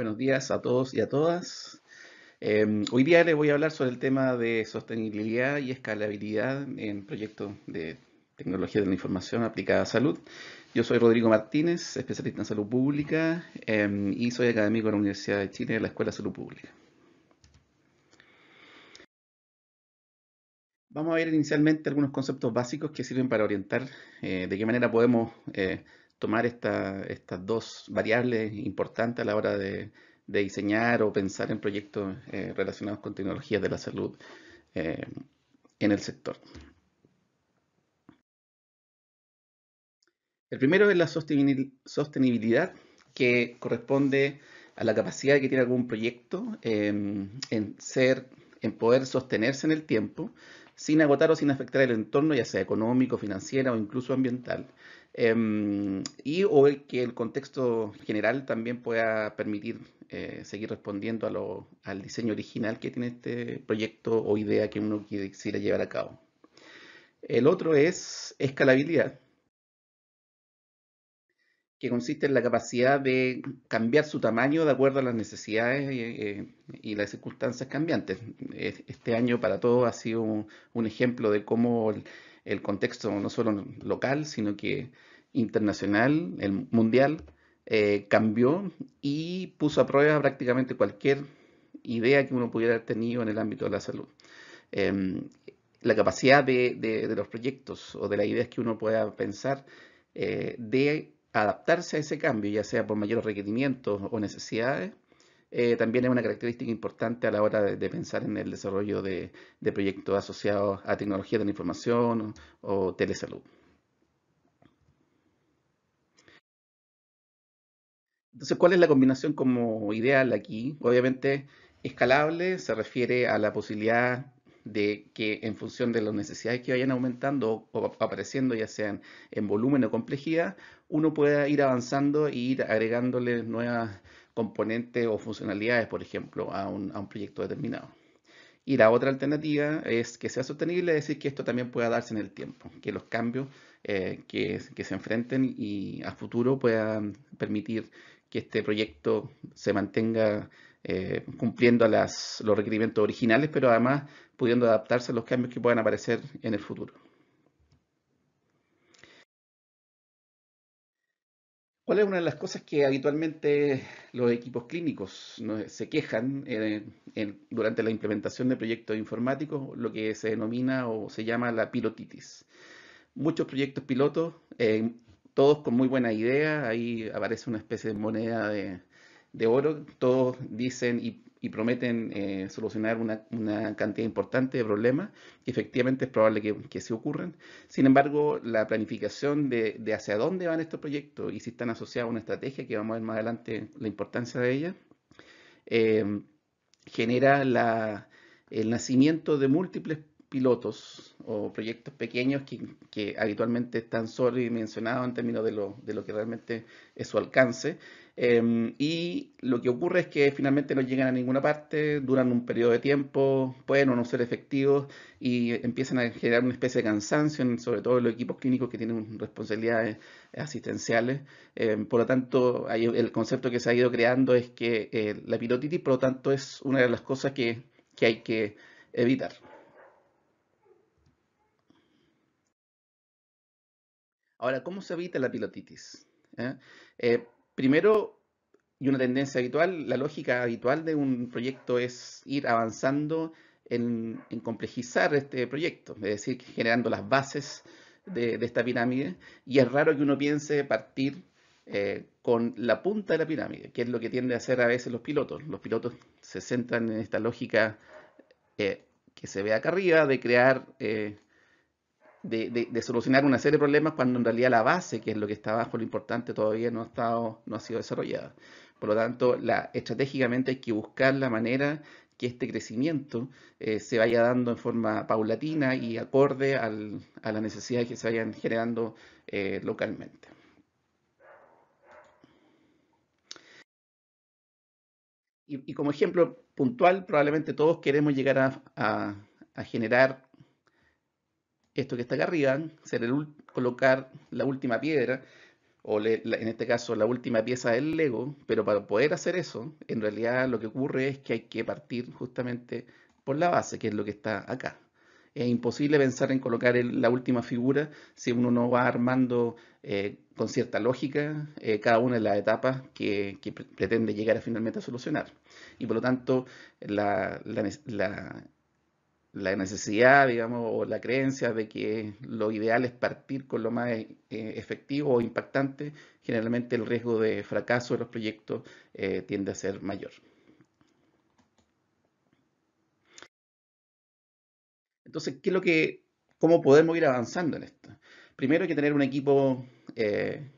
Buenos días a todos y a todas. Em, hoy día les voy a hablar sobre el tema de sostenibilidad y escalabilidad en proyectos de tecnología de la información aplicada a salud. Yo soy Rodrigo Martínez, especialista en salud pública em, y soy académico en la Universidad de Chile de la Escuela de Salud Pública. Vamos a ver inicialmente algunos conceptos básicos que sirven para orientar eh, de qué manera podemos eh, tomar estas dos variables importantes a la hora de, diseñar o pensar en proyectos eh, relacionados con tecnologías de la salud eh, en el sector. El primero es la sostenibilidad, que corresponde a la capacidad que tiene algún proyecto em, en, ser, en poder sostenerse en el tiempo, sin agotar o sin afectar el entorno, ya sea económico, financiero o incluso ambiental, Em, y o el, que el contexto general también pueda permitir eh, seguir respondiendo al diseño original que tiene este proyecto o idea que uno quisiera llevar a cabo. El otro es escalabilidad, que consiste en la capacidad de cambiar su tamaño de acuerdo a las necesidades eh, y, las circunstancias cambiantes. Este año para todos ha sido un, un ejemplo de cómo... El, el contexto no solo local, sino que internacional, el mundial, eh, cambió y puso a prueba prácticamente cualquier idea que uno pudiera tener en el ámbito de la salud. Em, la capacidad de, los proyectos o de las ideas que uno pueda pensar eh, de adaptarse a ese cambio, ya sea por mayores requerimientos o necesidades, eh, también es una característica importante a la hora de, pensar en el desarrollo de, proyectos asociados a tecnología de la información o, o telesalud. Entonces, ¿cuál es la combinación como ideal aquí? Obviamente, escalable se refiere a la posibilidad de que en función de las necesidades que vayan aumentando o apareciendo, ya sean en volumen o complejidad, uno pueda ir avanzando e ir agregándole nuevas componentes o funcionalidades, por ejemplo, a un, proyecto determinado. Y la otra alternativa es que sea sostenible, es decir, que esto también pueda darse en el tiempo, que los cambios eh, que, se enfrenten y a futuro puedan permitir que este proyecto se mantenga eh, cumpliendo las, los requerimientos originales, pero además pudiendo adaptarse a los cambios que puedan aparecer en el futuro. ¿Cuál es una de las cosas que habitualmente los equipos clínicos se quejan eh, durante la implementación de proyectos informáticos? Lo que se denomina o se llama la pilotitis. Muchos proyectos pilotos, eh, todos con muy buena idea, ahí aparece una especie de moneda de, de oro, todos dicen y y prometen eh, solucionar una, cantidad importante de problemas, que efectivamente es probable que, que sí ocurran. Sin embargo, la planificación de, hacia dónde van estos proyectos y si están asociados a una estrategia, que vamos a ver más adelante la importancia de ella, eh, genera el nacimiento de múltiples pilotos o proyectos pequeños que, que habitualmente están sobredimensionados en términos de lo, de lo que realmente es su alcance Em, y lo que ocurre es que finalmente no llegan a ninguna parte, duran un periodo de tiempo, pueden o no ser efectivos y empiezan a generar una especie de cansancio, sobre todo en los equipos clínicos que tienen responsabilidades asistenciales. Em, por lo tanto, el concepto que se ha ido creando es que eh, la pilotitis, por lo tanto, es una de las cosas que, hay que evitar. Ahora, ¿cómo se evita la pilotitis? ¿Eh? eh Primero, y una tendencia habitual, la lógica habitual de un proyecto es ir avanzando en, complejizar este proyecto, es decir, generando las bases de, esta pirámide. Y es raro que uno piense partir eh, con la punta de la pirámide, que es lo que tiende a hacer a veces los pilotos. Los pilotos se centran en esta lógica eh, que se ve acá arriba de crear eh, de, solucionar una serie de problemas cuando en realidad la base, que es lo que está abajo, lo importante, todavía no ha, estado, no ha sido desarrollada. Por lo tanto, la, estratégicamente hay que buscar la manera que este crecimiento eh, se vaya dando en forma paulatina y acorde al, a las necesidades que se vayan generando eh, localmente. Y, como ejemplo puntual, probablemente todos queremos llegar a generar esto que está acá arriba, ser el colocar la última piedra, o en este caso la última pieza del Lego, pero para poder hacer eso, en realidad lo que ocurre es que hay que partir justamente por la base, que es lo que está acá. Es imposible pensar en colocar la última figura si uno no va armando eh, con cierta lógica eh, cada una de las etapas que, pretende llegar a finalmente a solucionar. Y por lo tanto, la, la, la la necesidad, digamos, o la creencia de que lo ideal es partir con lo más eh, efectivo o impactante, generalmente el riesgo de fracaso de los proyectos eh, tiende a ser mayor. Entonces, ¿qué es lo que, ¿cómo podemos ir avanzando en esto? Primero hay que tener un equipo eh,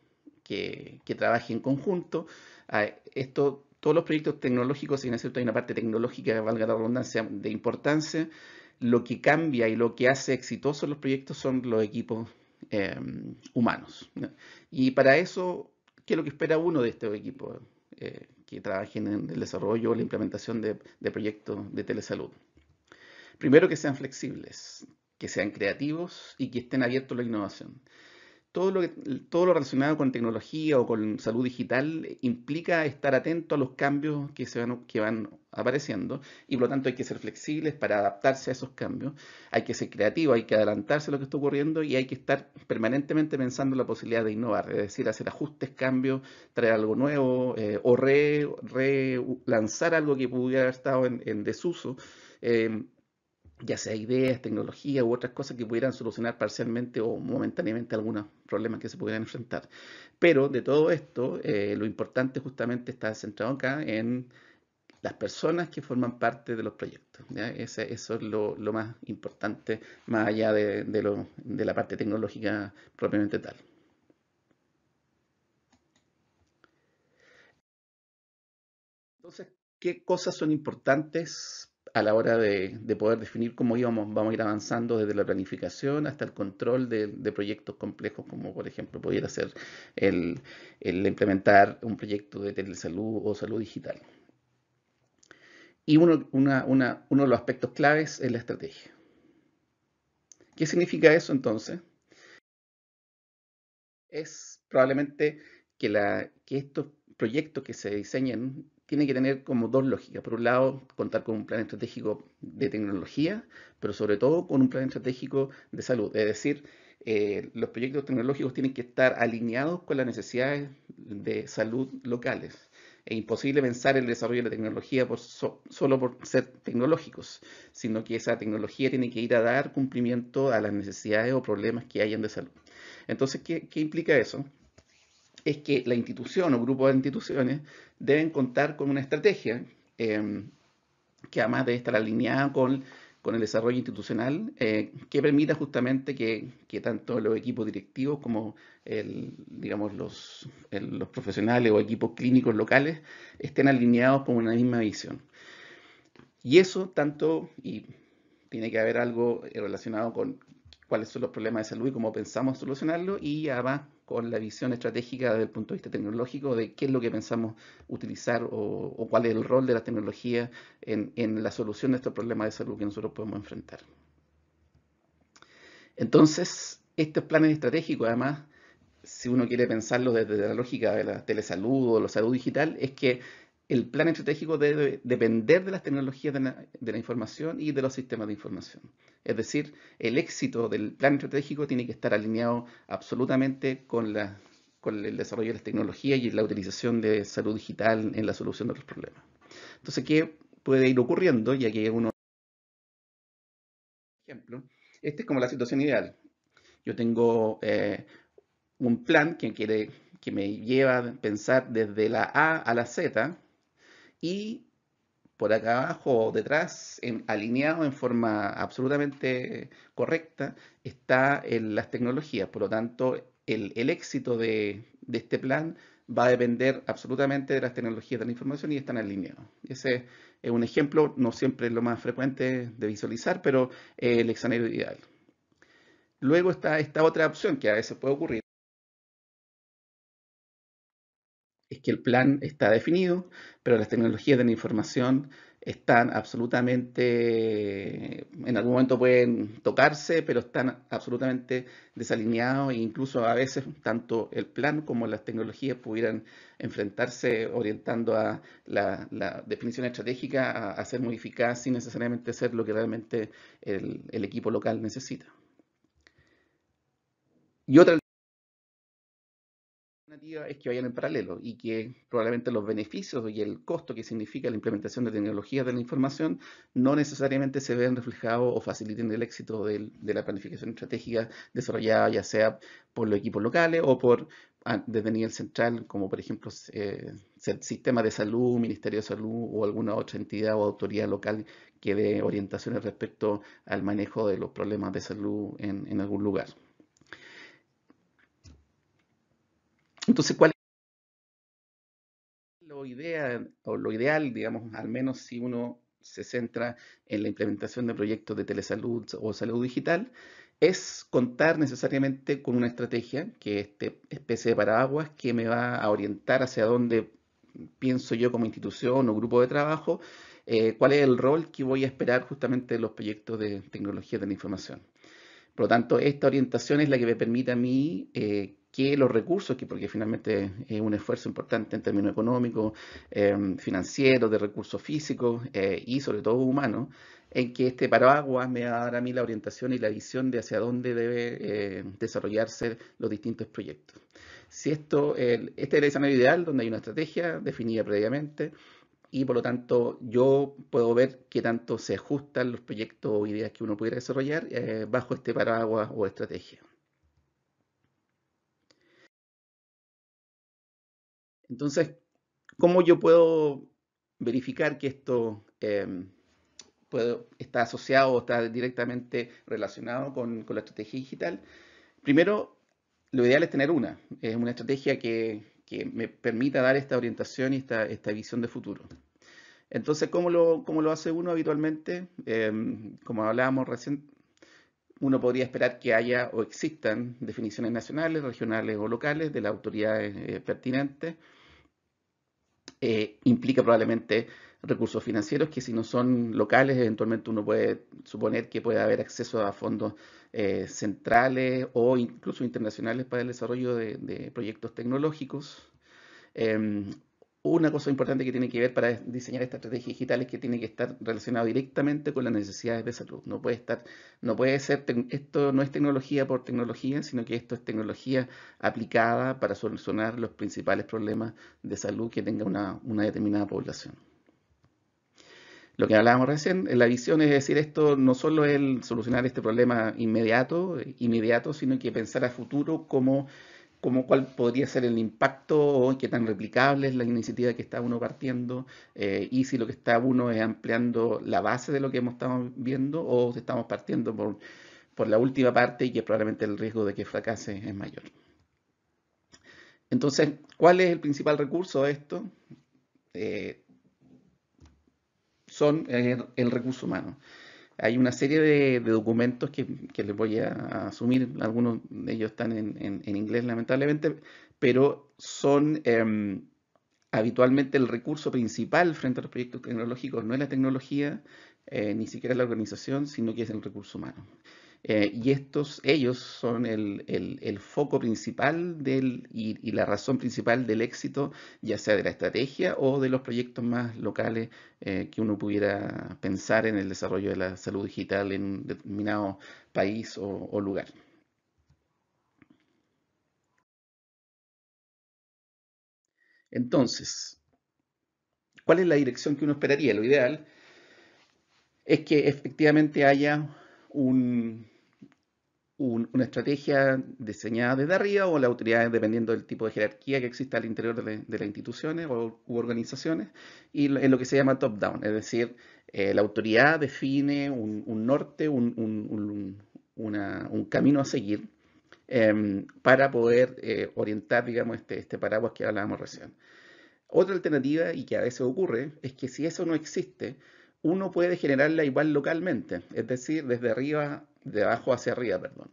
que, trabaje en conjunto. Ah, esto, todos los proyectos tecnológicos, sin en cierto hay una parte tecnológica, valga la redundancia, de importancia, lo que cambia y lo que hace exitosos los proyectos son los equipos em, humanos. Y para eso, ¿qué es lo que espera uno de estos equipos eh, que trabajen en el desarrollo o la implementación de, de proyectos de telesalud? Primero que sean flexibles, que sean creativos y que estén abiertos a la innovación todo lo, todo lo relacionado con tecnología o con salud digital implica estar atento a los cambios que, se van, que van apareciendo y por lo tanto hay que ser flexibles para adaptarse a esos cambios, hay que ser creativo, hay que adelantarse a lo que está ocurriendo y hay que estar permanentemente pensando en la posibilidad de innovar, es decir, hacer ajustes, cambios, traer algo nuevo eh, o re, lanzar algo que pudiera haber estado en, desuso. Eh, ya sea ideas, tecnología u otras cosas que pudieran solucionar parcialmente o momentáneamente algunos problemas que se pudieran enfrentar. Pero de todo esto, eh, lo importante justamente está centrado acá en las personas que forman parte de los proyectos. eso es lo, más importante, más allá de, de la parte tecnológica propiamente tal. Entonces, ¿qué cosas son importantes a la hora de, poder definir cómo íbamos, vamos a ir avanzando desde la planificación hasta el control de, proyectos complejos, como por ejemplo pudiera ser el, implementar un proyecto de telesalud o salud digital. Y uno, uno de los aspectos claves es la estrategia. ¿Qué significa eso entonces? Es probablemente que, la, que estos proyectos que se diseñen tiene que tener como dos lógicas. Por un lado, contar con un plan estratégico de tecnología, pero sobre todo con un plan estratégico de salud. Es decir, eh, los proyectos tecnológicos tienen que estar alineados con las necesidades de salud locales. Es imposible pensar el desarrollo de la tecnología por solo por ser tecnológicos, sino que esa tecnología tiene que ir a dar cumplimiento a las necesidades o problemas que hayan de salud. Entonces, qué implica eso? es que la institución o grupo de instituciones deben contar con una estrategia em, que además debe estar alineada con, con el desarrollo institucional, eh, que permita justamente que, tanto los equipos directivos como el, digamos, los, los profesionales o equipos clínicos locales estén alineados con una misma visión. Y eso tanto, y tiene que haber algo relacionado con cuáles son los problemas de salud y cómo pensamos solucionarlo y además con la visión estratégica desde el punto de vista tecnológico de qué es lo que pensamos utilizar o, cuál es el rol de la tecnología en, en la solución de estos problemas de salud que nosotros podemos enfrentar. Entonces, estos planes estratégicos, además, si uno quiere pensarlo desde la lógica de la telesalud o la salud digital, es que el plan estratégico debe depender de las tecnologías de la, información y de los sistemas de información. Es decir, el éxito del plan estratégico tiene que estar alineado absolutamente con, el desarrollo de las tecnologías y la utilización de salud digital en la solución de los problemas. Entonces, ¿qué puede ir ocurriendo? Ya que uno... Ejemplo, esta es como la situación ideal. Yo tengo eh, un plan que, quiere, que me lleva a pensar desde la A a la Z, y por acá abajo o detrás, en, alineado en forma absolutamente correcta, está las tecnologías. Por lo tanto, el, éxito de, este plan va a depender absolutamente de las tecnologías de la información y están alineados. Ese es un ejemplo, no siempre es lo más frecuente de visualizar, pero el exanero ideal. Luego está esta otra opción que a veces puede ocurrir, es que el plan está definido, pero las tecnologías de la información están absolutamente, en algún momento pueden tocarse, pero están absolutamente desalineados e incluso a veces tanto el plan como las tecnologías pudieran enfrentarse orientando a la, definición estratégica a, ser modificada sin necesariamente ser lo que realmente el, equipo local necesita. Y otra es que vayan en paralelo y que probablemente los beneficios y el costo que significa la implementación de tecnologías de la información no necesariamente se vean reflejados o faciliten el éxito de la planificación estratégica desarrollada ya sea por los equipos locales o por ah, desde nivel central, como por ejemplo eh, el sistema de salud, Ministerio de Salud o alguna otra entidad o autoridad local que dé orientaciones respecto al manejo de los problemas de salud en algún lugar. Entonces, ¿cuál es lo idea o lo ideal, digamos, al menos si uno se centra en la implementación de proyectos de telesalud o salud digital? es contar necesariamente con una estrategia, que es especie de paraguas que me va a orientar hacia dónde pienso yo como institución o grupo de trabajo, eh, cuál es el rol que voy a esperar justamente de los proyectos de tecnología de la información. Por lo tanto, esta orientación es la que me permite a mí eh, que los recursos, que porque finalmente es un esfuerzo importante en términos económicos, eh, financieros, de recursos físicos eh, y sobre todo humanos, en que este paraguas me va a dar a mí la orientación y la visión de hacia dónde debe eh, desarrollarse los distintos proyectos. Si esto, este es el escenario ideal donde hay una estrategia definida previamente, y por lo tanto yo puedo ver qué tanto se ajustan los proyectos o ideas que uno pudiera desarrollar bajo este paraguas o estrategia. Entonces, ¿cómo yo puedo verificar que esto em, está asociado o está directamente relacionado con, la estrategia digital? Primero, lo ideal es tener una. Es una estrategia que, me permita dar esta orientación y esta, visión de futuro. Entonces, ¿cómo lo, hace uno habitualmente? Em, como hablábamos recién, uno podría esperar que haya o existan definiciones nacionales, regionales o locales de las autoridades eh, pertinentes eh, implica probablemente recursos financieros que si no son locales, eventualmente uno puede suponer que puede haber acceso a fondos eh, centrales o incluso internacionales para el desarrollo de, proyectos tecnológicos. Em, una cosa importante que tiene que ver para diseñar esta estrategia digital es que tiene que estar relacionado directamente con las necesidades de salud. No puede estar, no puede ser, esto no es tecnología por tecnología, sino que esto es tecnología aplicada para solucionar los principales problemas de salud que tenga una, determinada población. Lo que hablábamos recién, eh, la visión es decir, esto no solo es el solucionar este problema inmediato, eh, inmediato, sino que pensar a futuro como como cuál podría ser el impacto, o qué tan replicable es la iniciativa que está uno partiendo eh, y si lo que está uno es ampliando la base de lo que hemos estado viendo o si estamos partiendo por, la última parte y que probablemente el riesgo de que fracase es mayor. Entonces, ¿cuál es el principal recurso de esto? Eh, son eh, el recurso humano hay una serie de, documentos que, les voy a asumir, algunos de ellos están en, inglés lamentablemente, pero son em, habitualmente el recurso principal frente a los proyectos tecnológicos, no es la tecnología, eh, ni siquiera la organización, sino que es el recurso humano. Eh, y estos, ellos son el, foco principal del, y, la razón principal del éxito, ya sea de la estrategia o de los proyectos más locales eh, que uno pudiera pensar en el desarrollo de la salud digital en un determinado país o, o lugar. Entonces, ¿cuál es la dirección que uno esperaría? Lo ideal es que efectivamente haya un, una estrategia diseñada desde arriba o la autoridad, dependiendo del tipo de jerarquía que exista al interior de, las instituciones o, u organizaciones, y en lo que se llama top-down, es decir, eh, la autoridad define un, norte, un, camino a seguir em, para poder eh, orientar, digamos, este, este paraguas que hablábamos recién. Otra alternativa, y que a veces ocurre, es que si eso no existe, uno puede generarla igual localmente, es decir, desde arriba de abajo hacia arriba, perdón.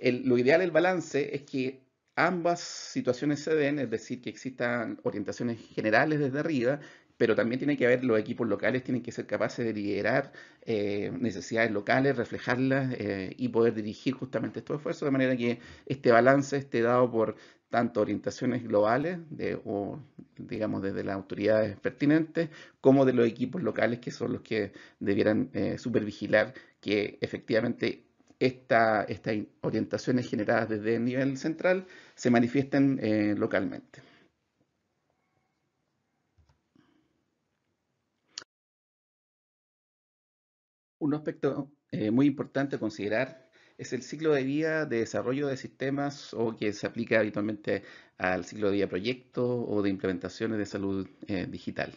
lo ideal del balance es que ambas situaciones se den, es decir, que existan orientaciones generales desde arriba, pero también tiene que haber los equipos locales, tienen que ser capaces de liderar eh, necesidades locales, reflejarlas eh, y poder dirigir justamente estos esfuerzos de manera que este balance esté dado por tanto orientaciones globales, de, o digamos desde las autoridades pertinentes, como de los equipos locales que son los que debieran eh, supervigilar que efectivamente esta, estas orientaciones generadas desde el nivel central se manifiesten eh, localmente. Un aspecto eh, muy importante a considerar es el ciclo de vida de desarrollo de sistemas o que se aplica habitualmente al ciclo de vida proyecto o de implementaciones de salud eh, digital.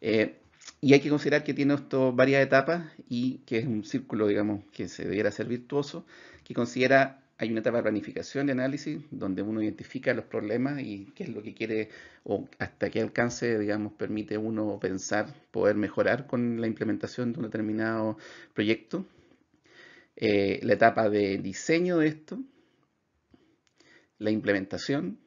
Eh, y hay que considerar que tiene esto varias etapas y que es un círculo, digamos, que se debiera ser virtuoso, que considera, hay una etapa de planificación de análisis, donde uno identifica los problemas y qué es lo que quiere o hasta qué alcance, digamos, permite uno pensar poder mejorar con la implementación de un determinado proyecto eh, la etapa de diseño de esto, la implementación,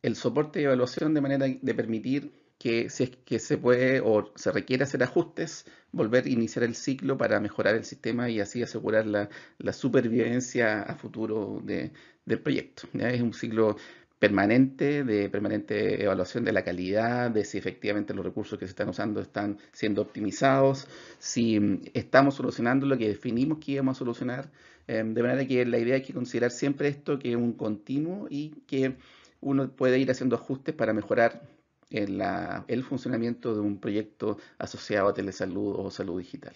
el soporte y evaluación de manera de permitir que si es que se puede o se requiere hacer ajustes, volver a iniciar el ciclo para mejorar el sistema y así asegurar la, supervivencia a futuro del proyecto. ¿ya? Es un ciclo permanente, de permanente evaluación de la calidad, de si efectivamente los recursos que se están usando están siendo optimizados, si mm, estamos solucionando lo que definimos que íbamos a solucionar, em, de manera que la idea es que considerar siempre esto que es un continuo y que uno puede ir haciendo ajustes para mejorar el funcionamiento de un proyecto asociado a telesalud o salud digital.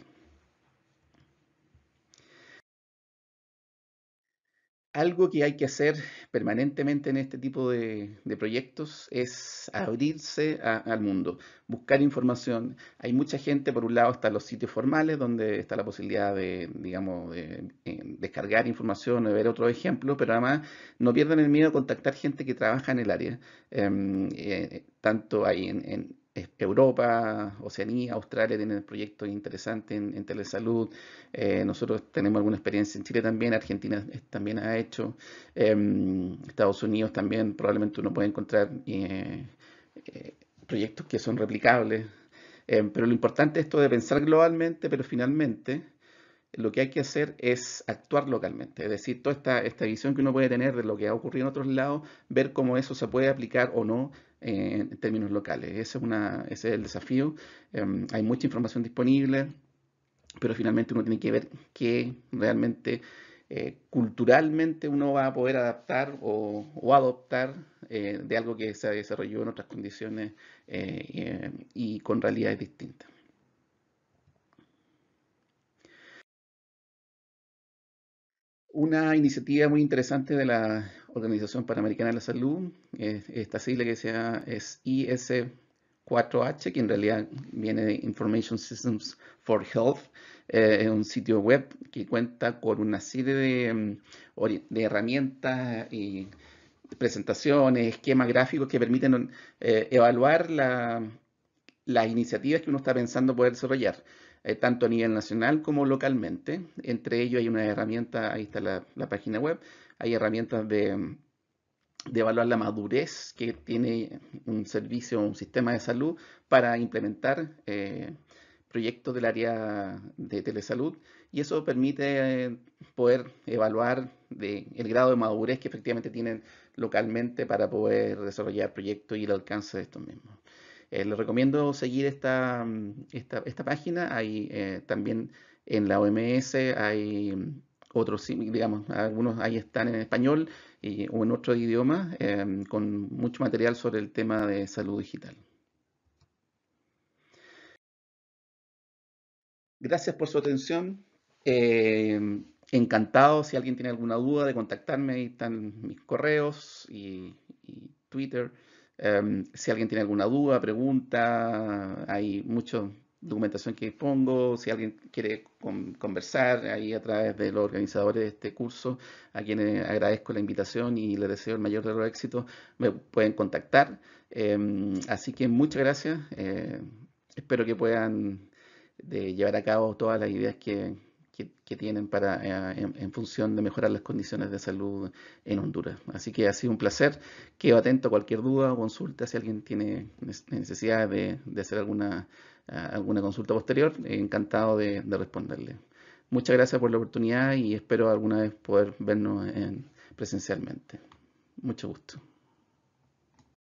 Algo que hay que hacer permanentemente en este tipo de, proyectos es ah. abrirse al mundo, buscar información. Hay mucha gente, por un lado están los sitios formales, donde está la posibilidad de, digamos, de, eh, descargar información, de ver otro ejemplo pero además no pierdan el miedo a contactar gente que trabaja en el área, em, eh, eh, tanto ahí en este, Europa, Oceanía, Australia tienen proyectos interesantes en, telesalud. Eh, nosotros tenemos alguna experiencia en Chile también, Argentina también ha hecho. Em, Estados Unidos también, probablemente uno puede encontrar eh, eh, proyectos que son replicables. Em, pero lo importante es esto de pensar globalmente, pero finalmente lo que hay que hacer es actuar localmente, es decir, toda esta, visión que uno puede tener de lo que ha ocurrido en otros lados, ver cómo eso se puede aplicar o no eh, en términos locales. Ese es, una, es el desafío. Em, hay mucha información disponible, pero finalmente uno tiene que ver qué realmente eh, culturalmente uno va a poder adaptar o, adoptar eh, de algo que se desarrolló en otras condiciones y con realidades distintas. Una iniciativa muy interesante de la Organización Panamericana de la Salud, eh, esta sigla que llama es IS4H, que en realidad viene de Information Systems for Health, eh, es un sitio web que cuenta con una serie de, mm, herramientas y presentaciones, esquemas gráficos que permiten eh, evaluar las iniciativas que uno está pensando poder desarrollar. Eh, tanto a nivel nacional como localmente. Entre ellos hay una herramienta, ahí está la, página web, hay herramientas de, evaluar la madurez que tiene un servicio o un sistema de salud para implementar eh, proyectos del área de telesalud y eso permite eh, poder evaluar el grado de madurez que efectivamente tienen localmente para poder desarrollar proyectos y el alcance de estos mismos. Eh, les recomiendo seguir esta, mm, esta, página. Hay eh, también en la OMS, hay mm, otros, digamos, algunos ahí están en español o en otro idioma, eh, con mucho material sobre el tema de salud digital. Gracias por su atención. encantado si alguien tiene alguna duda de contactarme. Ahí están mis correos y Twitter. Em, si alguien tiene alguna duda, pregunta, hay mucha documentación que dispongo. Si alguien quiere conversar ahí a través de los organizadores de este curso, a quienes agradezco la invitación y les deseo el mayor de los éxitos, me pueden contactar. Em, así que muchas gracias. Eh, espero que puedan eh, llevar a cabo todas las ideas que, que, tienen para, eh, en, función de mejorar las condiciones de salud en Honduras. Así que ha sido un placer. Quedo atento a cualquier duda o consulta. Si alguien tiene necesidad de, hacer alguna, ah, alguna consulta posterior, eh, encantado de, responderle. Muchas gracias por la oportunidad y espero alguna vez poder vernos presencialmente. Mucho gusto.